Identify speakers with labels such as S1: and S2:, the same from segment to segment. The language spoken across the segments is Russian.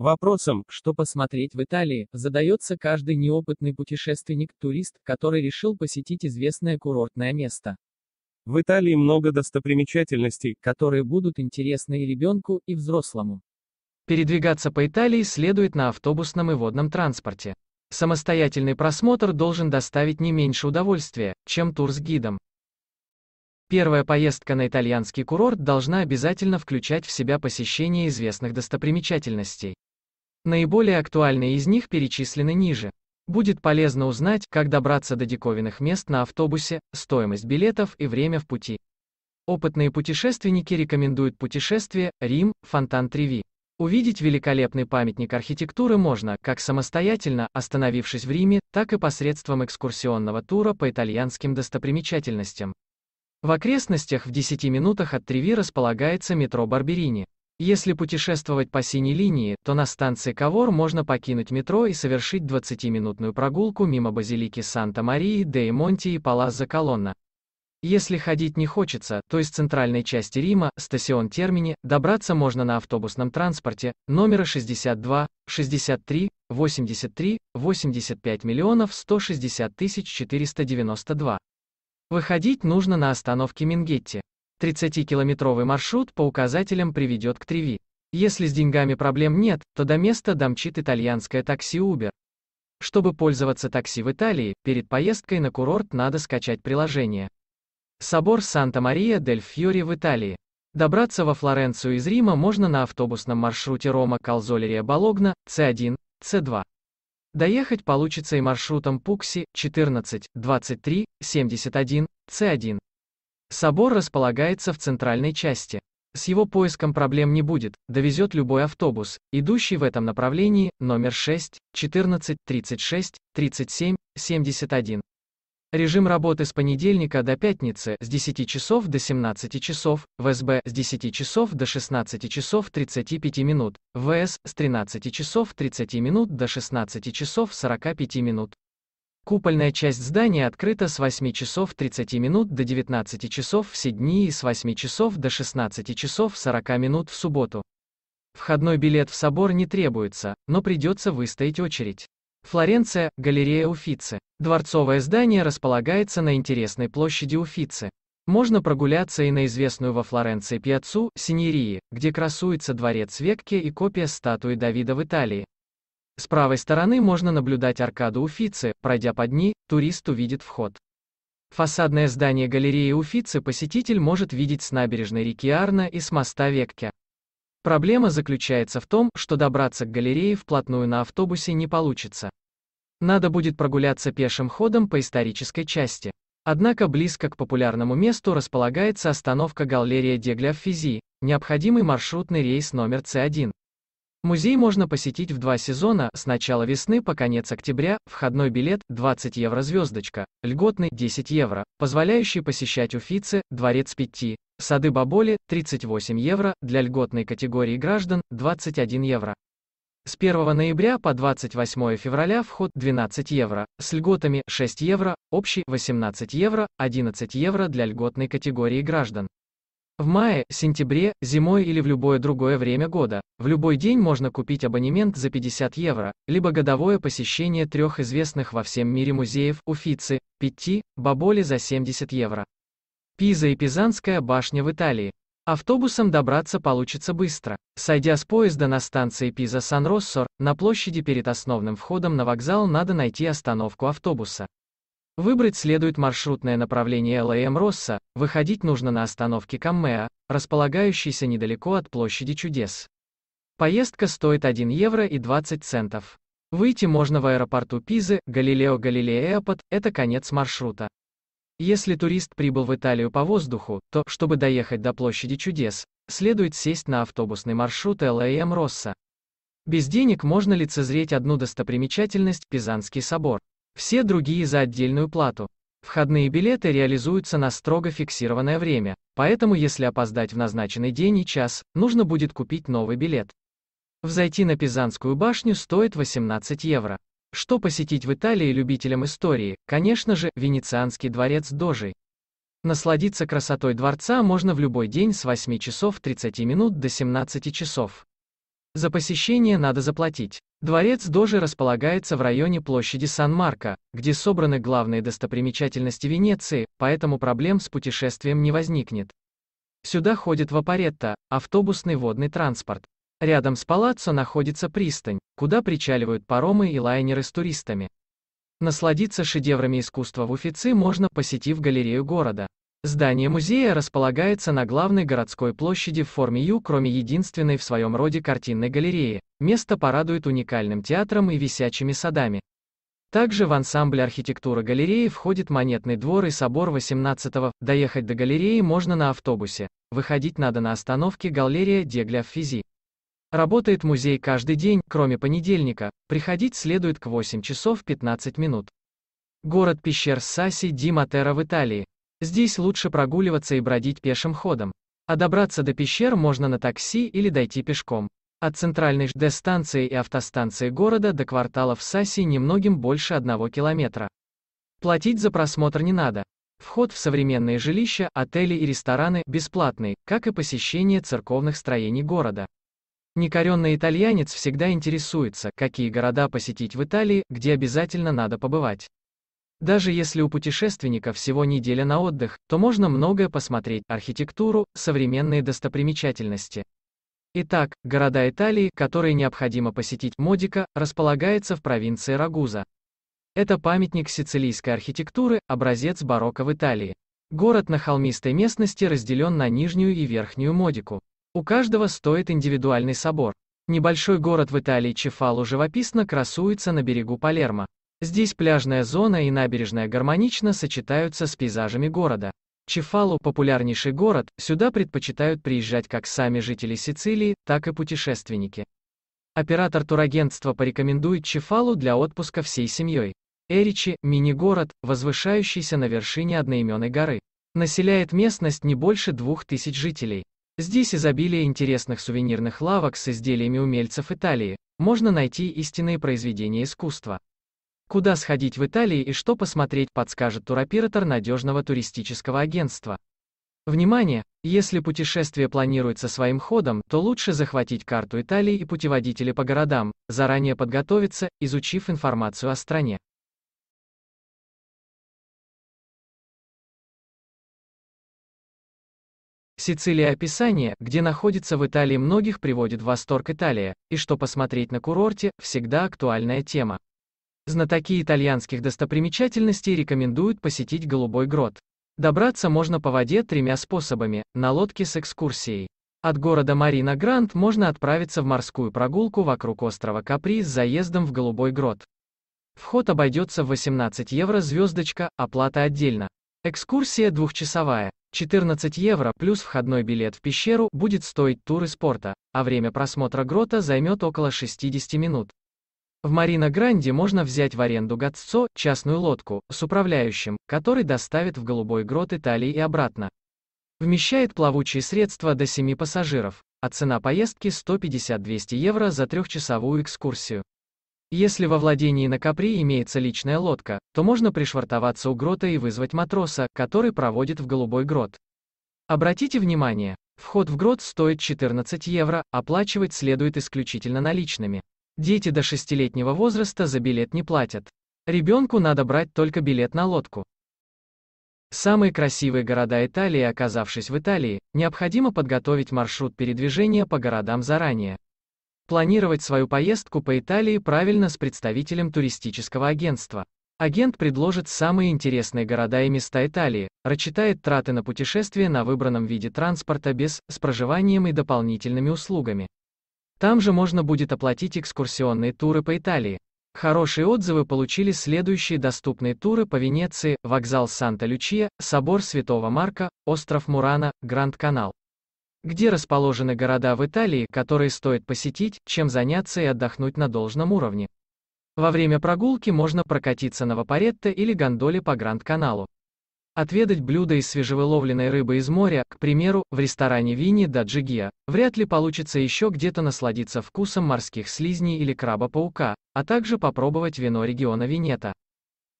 S1: Вопросом, что посмотреть в Италии, задается каждый неопытный путешественник-турист, который решил посетить известное курортное место. В Италии много достопримечательностей, которые будут интересны и ребенку, и взрослому. Передвигаться по Италии следует на автобусном и водном транспорте. Самостоятельный просмотр должен доставить не меньше удовольствия, чем тур с гидом. Первая поездка на итальянский курорт должна обязательно включать в себя посещение известных достопримечательностей. Наиболее актуальные из них перечислены ниже. Будет полезно узнать, как добраться до диковинных мест на автобусе, стоимость билетов и время в пути. Опытные путешественники рекомендуют путешествие Рим, Фонтан Треви. Увидеть великолепный памятник архитектуры можно, как самостоятельно, остановившись в Риме, так и посредством экскурсионного тура по итальянским достопримечательностям. В окрестностях в 10 минутах от Треви располагается метро Барберини. Если путешествовать по синей линии, то на станции Кавор можно покинуть метро и совершить 20-минутную прогулку мимо базилики Санта-Марии, де Монти и Палаззо Колонна. Если ходить не хочется, то из центральной части Рима, стасион Термини, добраться можно на автобусном транспорте, номера 62, 63, 83, 85 миллионов 160 тысяч 492. Выходить нужно на остановке Мингетти. 30-километровый маршрут по указателям приведет к Треви. Если с деньгами проблем нет, то до места домчит итальянское такси Uber. Чтобы пользоваться такси в Италии, перед поездкой на курорт надо скачать приложение. Собор Санта-Мария-дель-Фьори в Италии. Добраться во Флоренцию из Рима можно на автобусном маршруте Рома-Калзолерия-Бологна, С1, С2. Доехать получится и маршрутом Пукси 14, 23, 71, С1. Собор располагается в центральной части. С его поиском проблем не будет, довезет любой автобус, идущий в этом направлении, номер 6, 14, 36, 37, 71. Режим работы с понедельника до пятницы с 10 часов до 17 часов, ВСБ с 10 часов до 16 часов 35 минут, ВС с 13 часов 30 минут до 16 часов 45 минут. Купольная часть здания открыта с 8 часов 30 минут до 19 часов все дни и с 8 часов до 16 часов 40 минут в субботу. Входной билет в собор не требуется, но придется выстоять очередь. Флоренция, галерея Уфици. Дворцовое здание располагается на интересной площади Уфици. Можно прогуляться и на известную во Флоренции пьяцу, Синьерии, где красуется дворец Векке и копия статуи Давида в Италии. С правой стороны можно наблюдать аркаду Уфицы, пройдя под ней, турист увидит вход. Фасадное здание галереи Уфицы посетитель может видеть с набережной реки Арна и с моста Векке. Проблема заключается в том, что добраться к галерее вплотную на автобусе не получится. Надо будет прогуляться пешим ходом по исторической части. Однако близко к популярному месту располагается остановка галерея Дегля в Физи, необходимый маршрутный рейс номер С1. Музей можно посетить в два сезона, с начала весны по конец октября, входной билет 20 евро звездочка, льготный 10 евро, позволяющий посещать Уфицы, дворец 5, сады Баболи 38 евро, для льготной категории граждан 21 евро. С 1 ноября по 28 февраля вход 12 евро, с льготами 6 евро, общий 18 евро, 11 евро для льготной категории граждан. В мае, сентябре, зимой или в любое другое время года, в любой день можно купить абонемент за 50 евро, либо годовое посещение трех известных во всем мире музеев, Уфицы, Питти, Баболи за 70 евро. Пиза и Пизанская башня в Италии. Автобусом добраться получится быстро. Сойдя с поезда на станции Пиза-Сан-Россор, на площади перед основным входом на вокзал надо найти остановку автобуса. Выбрать следует маршрутное направление ЛМ а Росса, выходить нужно на остановке Каммеа, располагающейся недалеко от площади чудес. Поездка стоит 1 евро и 20 центов. Выйти можно в аэропорту Пизы, Галилео Галилея Эпот, это конец маршрута. Если турист прибыл в Италию по воздуху, то, чтобы доехать до площади чудес, следует сесть на автобусный маршрут ЛАМ Росса. Без денег можно лицезреть одну достопримечательность – Пизанский собор. Все другие за отдельную плату. Входные билеты реализуются на строго фиксированное время, поэтому если опоздать в назначенный день и час, нужно будет купить новый билет. Взойти на Пизанскую башню стоит 18 евро. Что посетить в Италии любителям истории? Конечно же, Венецианский дворец Дожи. Насладиться красотой дворца можно в любой день с 8 часов 30 минут до 17 часов. За посещение надо заплатить. Дворец Дожи располагается в районе площади Сан-Марко, где собраны главные достопримечательности Венеции, поэтому проблем с путешествием не возникнет. Сюда ходит Вапоретто, автобусный водный транспорт. Рядом с палаццо находится пристань, куда причаливают паромы и лайнеры с туристами. Насладиться шедеврами искусства в Уфице можно, посетив галерею города. Здание музея располагается на главной городской площади в форме Ю, кроме единственной в своем роде картинной галереи. Место порадует уникальным театром и висячими садами. Также в ансамбль архитектуры галереи входит Монетный двор и собор 18-го. Доехать до галереи можно на автобусе. Выходить надо на остановке галерея Дегля в Физи. Работает музей каждый день, кроме понедельника. Приходить следует к 8 часов 15 минут. Город пещер Саси Ди Матера в Италии. Здесь лучше прогуливаться и бродить пешим ходом. А добраться до пещер можно на такси или дойти пешком. От центральной ЖД станции и автостанции города до квартала в Саси немногим больше одного километра. Платить за просмотр не надо. Вход в современные жилища, отели и рестораны бесплатный, как и посещение церковных строений города. Некоренный итальянец всегда интересуется, какие города посетить в Италии, где обязательно надо побывать. Даже если у путешественника всего неделя на отдых, то можно многое посмотреть, архитектуру, современные достопримечательности. Итак, города Италии, которые необходимо посетить, Модика, располагается в провинции Рагуза. Это памятник сицилийской архитектуры, образец барокко в Италии. Город на холмистой местности разделен на нижнюю и верхнюю Модику. У каждого стоит индивидуальный собор. Небольшой город в Италии Чефалу живописно красуется на берегу Палермо. Здесь пляжная зона и набережная гармонично сочетаются с пейзажами города. Чефалу – популярнейший город, сюда предпочитают приезжать как сами жители Сицилии, так и путешественники. Оператор турагентства порекомендует Чефалу для отпуска всей семьей. Эричи – мини-город, возвышающийся на вершине одноименной горы. Населяет местность не больше двух тысяч жителей. Здесь изобилие интересных сувенирных лавок с изделиями умельцев Италии. Можно найти истинные произведения искусства. Куда сходить в Италии и что посмотреть, подскажет туроператор надежного туристического агентства. Внимание! Если путешествие планируется своим ходом, то лучше захватить карту Италии и путеводители по городам, заранее подготовиться, изучив информацию о стране. Сицилия описание, где находится в Италии многих приводит в восторг Италия, и что посмотреть на курорте, всегда актуальная тема. Знатоки итальянских достопримечательностей рекомендуют посетить Голубой грот. Добраться можно по воде тремя способами, на лодке с экскурсией. От города Марина Грант можно отправиться в морскую прогулку вокруг острова Капри с заездом в Голубой грот. Вход обойдется в 18 евро звездочка, оплата отдельно. Экскурсия двухчасовая, 14 евро плюс входной билет в пещеру будет стоить туры спорта, а время просмотра грота займет около 60 минут. В Марина-Гранде можно взять в аренду ГАЦЦО, частную лодку, с управляющим, который доставит в Голубой грот Италии и обратно. Вмещает плавучие средства до 7 пассажиров, а цена поездки 150-200 евро за трехчасовую экскурсию. Если во владении на Капри имеется личная лодка, то можно пришвартоваться у грота и вызвать матроса, который проводит в Голубой грот. Обратите внимание, вход в грот стоит 14 евро, оплачивать следует исключительно наличными. Дети до шестилетнего возраста за билет не платят. Ребенку надо брать только билет на лодку. Самые красивые города Италии, оказавшись в Италии, необходимо подготовить маршрут передвижения по городам заранее. Планировать свою поездку по Италии правильно с представителем туристического агентства. Агент предложит самые интересные города и места Италии, рассчитает траты на путешествие на выбранном виде транспорта без, с проживанием и дополнительными услугами. Там же можно будет оплатить экскурсионные туры по Италии. Хорошие отзывы получили следующие доступные туры по Венеции, вокзал Санта-Лючия, собор Святого Марка, остров Мурана, Гранд-Канал. Где расположены города в Италии, которые стоит посетить, чем заняться и отдохнуть на должном уровне. Во время прогулки можно прокатиться на Вапоретто или гондоле по Гранд-Каналу. Отведать блюдо из свежевыловленной рыбы из моря, к примеру, в ресторане Вини да Джигия, вряд ли получится еще где-то насладиться вкусом морских слизней или краба-паука, а также попробовать вино региона Винета.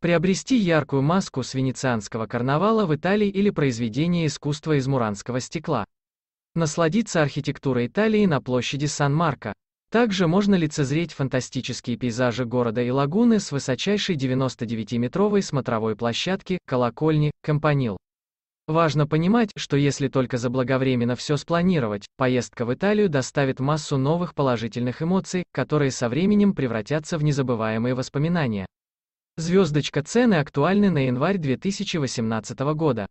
S1: Приобрести яркую маску с венецианского карнавала в Италии или произведение искусства из муранского стекла. Насладиться архитектурой Италии на площади Сан-Марко. Также можно лицезреть фантастические пейзажи города и лагуны с высочайшей 99-метровой смотровой площадки, колокольни, компанил. Важно понимать, что если только заблаговременно все спланировать, поездка в Италию доставит массу новых положительных эмоций, которые со временем превратятся в незабываемые воспоминания. Звездочка цены актуальны на январь 2018 года.